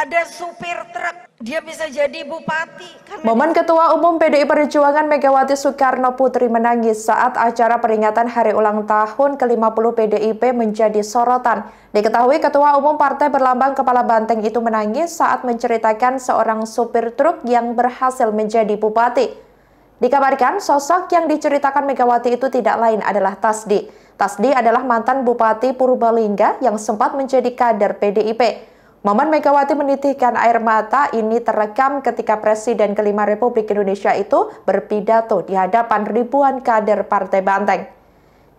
ada supir truk, dia bisa jadi bupati. Momen Ketua Umum PDI Perjuangan Megawati Soekarno Putri menangis saat acara peringatan hari ulang tahun ke-50 PDIP menjadi sorotan. Diketahui Ketua Umum Partai Berlambang Kepala Banteng itu menangis saat menceritakan seorang supir truk yang berhasil menjadi bupati. Dikabarkan, sosok yang diceritakan Megawati itu tidak lain adalah Tasdi. Tasdi adalah mantan Bupati Purbalingga yang sempat menjadi kader PDIP. Momen Megawati menitihkan air mata ini terekam ketika Presiden kelima Republik Indonesia itu berpidato di hadapan ribuan kader Partai Banteng.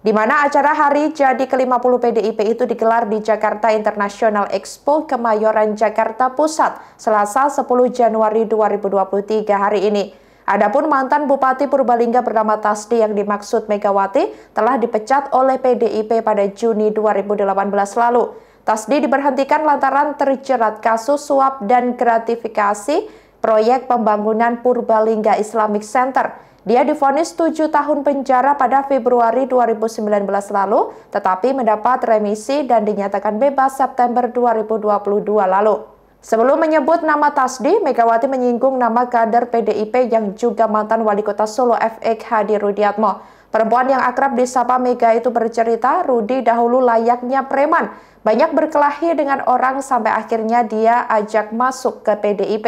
Di mana acara hari jadi ke-50 PDIP itu digelar di Jakarta International Expo Kemayoran Jakarta Pusat Selasa 10 Januari 2023 hari ini. Adapun mantan Bupati Purbalingga bernama Tasdi yang dimaksud Megawati telah dipecat oleh PDIP pada Juni 2018 lalu. Tasdi diberhentikan lantaran terjerat kasus suap dan gratifikasi proyek pembangunan Purbalingga Islamic Center. Dia difonis 7 tahun penjara pada Februari 2019 lalu, tetapi mendapat remisi dan dinyatakan bebas September 2022 lalu. Sebelum menyebut nama Tasdi, Megawati menyinggung nama kader PDIP yang juga mantan wali kota Solo FX Hadi Rudiatmo. Perempuan yang akrab disapa Mega itu bercerita, Rudi dahulu layaknya preman, banyak berkelahi dengan orang sampai akhirnya dia ajak masuk ke PDIP.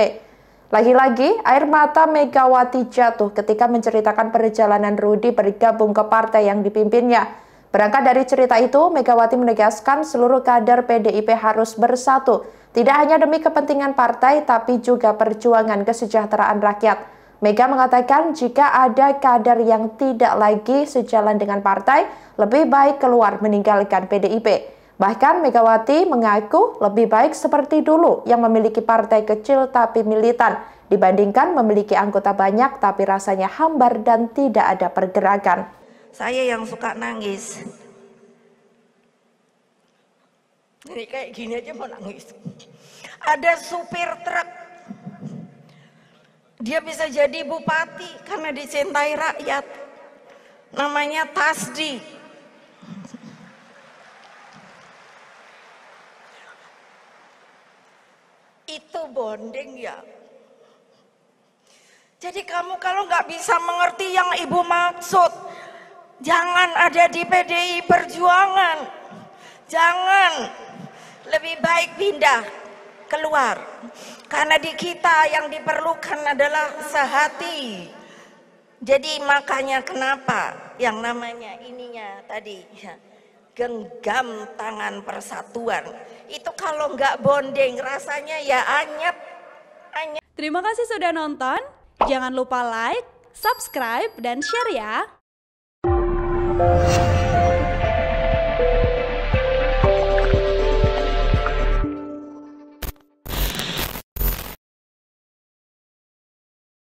Lagi-lagi, air mata Megawati jatuh ketika menceritakan perjalanan Rudi bergabung ke partai yang dipimpinnya. Berangkat dari cerita itu, Megawati menegaskan seluruh kader PDIP harus bersatu, tidak hanya demi kepentingan partai, tapi juga perjuangan kesejahteraan rakyat. Mega mengatakan jika ada kader yang tidak lagi sejalan dengan partai, lebih baik keluar meninggalkan PDIP. Bahkan Megawati mengaku lebih baik seperti dulu yang memiliki partai kecil tapi militan dibandingkan memiliki anggota banyak tapi rasanya hambar dan tidak ada pergerakan. Saya yang suka nangis. Ini kayak gini aja mau nangis. Ada supir truk dia bisa jadi bupati karena dicintai rakyat. Namanya Tasdi. Itu bonding ya. Jadi kamu kalau nggak bisa mengerti yang ibu maksud, jangan ada di PDI Perjuangan. Jangan. Lebih baik pindah keluar. Karena di kita yang diperlukan adalah sehati. Jadi makanya kenapa yang namanya ininya tadi ya, genggam tangan persatuan. Itu kalau nggak bonding rasanya ya anyep. anyep. Terima kasih sudah nonton. Jangan lupa like, subscribe, dan share ya.